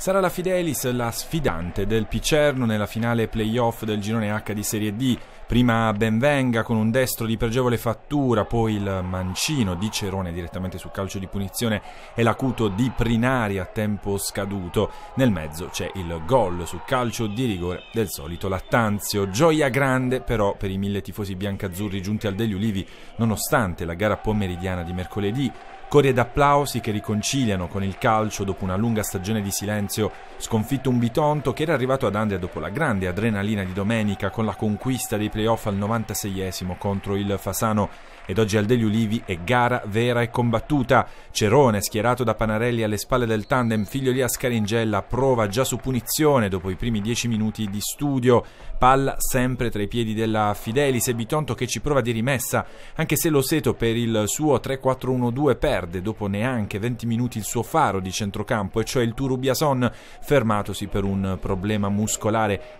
Sarà la Fidelis la sfidante del Picerno nella finale playoff del girone H di Serie D Prima Benvenga con un destro di pregevole fattura, poi il mancino di Cerone direttamente sul calcio di punizione e l'acuto di Prinari a tempo scaduto. Nel mezzo c'è il gol sul calcio di rigore del solito Lattanzio. Gioia grande però per i mille tifosi biancazzurri giunti al degli Ulivi nonostante la gara pomeridiana di mercoledì. Corrie d'applausi che riconciliano con il calcio dopo una lunga stagione di silenzio, sconfitto un Bitonto che era arrivato ad Andria dopo la grande adrenalina di domenica con la conquista dei primi playoff al 96esimo contro il Fasano ed oggi al degli Ulivi è gara vera e combattuta. Cerone, schierato da Panarelli alle spalle del tandem, figlio lì a Scaringella prova già su punizione dopo i primi 10 minuti di studio. Palla sempre tra i piedi della Fidelis e Bitonto che ci prova di rimessa, anche se lo seto per il suo 3-4-1-2 perde dopo neanche 20 minuti il suo faro di centrocampo, e cioè il Turubiason, fermatosi per un problema muscolare.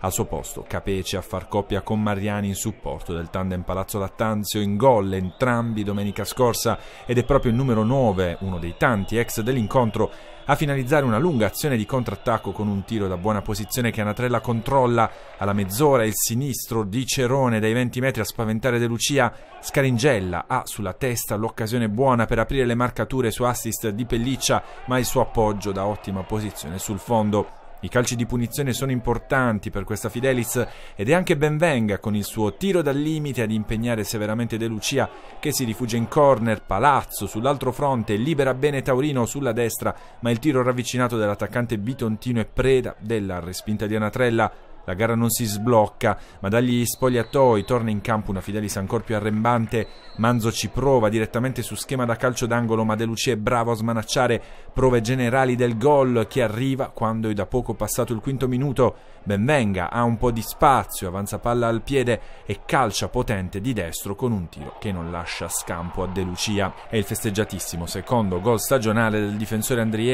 Al suo posto Capece a far coppia con Mariani in supporto del tandem Palazzo Lattanzio in gol entrambi domenica scorsa ed è proprio il numero 9, uno dei tanti ex dell'incontro, a finalizzare una lunga azione di contrattacco con un tiro da buona posizione che Anatrella controlla alla mezz'ora il sinistro di Cerone dai 20 metri a spaventare De Lucia, Scaringella ha sulla testa l'occasione buona per aprire le marcature su assist di Pelliccia ma il suo appoggio da ottima posizione sul fondo. I calci di punizione sono importanti per questa Fidelis ed è anche benvenga con il suo tiro dal limite ad impegnare severamente De Lucia che si rifugia in corner, Palazzo sull'altro fronte, libera bene Taurino sulla destra, ma il tiro ravvicinato dell'attaccante Bitontino è preda della respinta di Anatrella. La gara non si sblocca, ma dagli spogliatoi torna in campo una Fidelis ancora più arrembante. Manzo ci prova direttamente su schema da calcio d'angolo, ma De Lucia è bravo a smanacciare prove generali del gol che arriva quando è da poco passato il quinto minuto. Benvenga, ha un po' di spazio, avanza palla al piede e calcia potente di destro con un tiro che non lascia scampo a De Lucia. È il festeggiatissimo secondo gol stagionale del difensore andriese.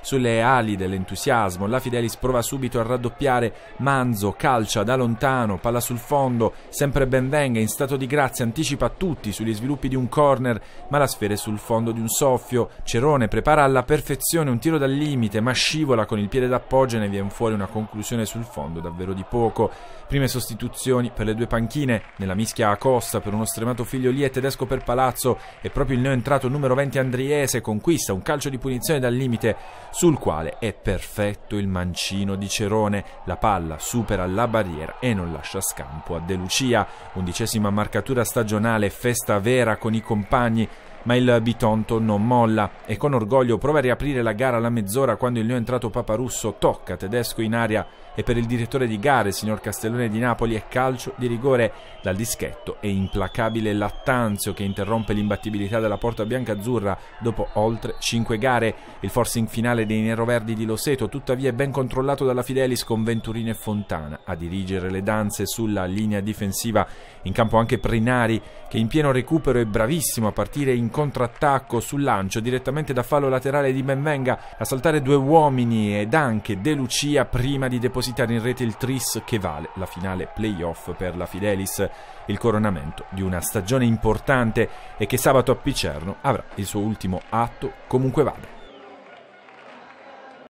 Sulle ali dell'entusiasmo, la Fidelis prova subito a raddoppiare, ma Manzo calcia da lontano, palla sul fondo, sempre benvenga, in stato di grazia, anticipa tutti sugli sviluppi di un corner, ma la sfera è sul fondo di un soffio. Cerone prepara alla perfezione un tiro dal limite, ma scivola con il piede d'appoggio e ne viene fuori una conclusione sul fondo davvero di poco. Prime sostituzioni per le due panchine, nella mischia a Costa per uno stremato figlio lì e Tedesco per Palazzo e proprio il neoentrato numero 20 Andriese conquista un calcio di punizione dal limite sul quale è perfetto il mancino di Cerone, la palla supera la barriera e non lascia scampo a De Lucia. Undicesima marcatura stagionale, festa vera con i compagni ma il Bitonto non molla e con orgoglio prova a riaprire la gara alla mezz'ora quando il neoentrato Papa Russo tocca tedesco in aria e per il direttore di gare, signor Castellone di Napoli, è calcio di rigore dal dischetto e implacabile Lattanzio che interrompe l'imbattibilità della porta biancazzurra dopo oltre 5 gare. Il forcing finale dei neroverdi di Loseto tuttavia è ben controllato dalla Fidelis con Venturini e Fontana a dirigere le danze sulla linea difensiva. In campo anche Prinari che in pieno recupero è bravissimo a partire in contrattacco sul lancio direttamente da fallo laterale di Benvenga a saltare due uomini ed anche De Lucia prima di depositare in rete il tris che vale la finale playoff per la Fidelis, il coronamento di una stagione importante e che sabato a Picerno avrà il suo ultimo atto comunque vada.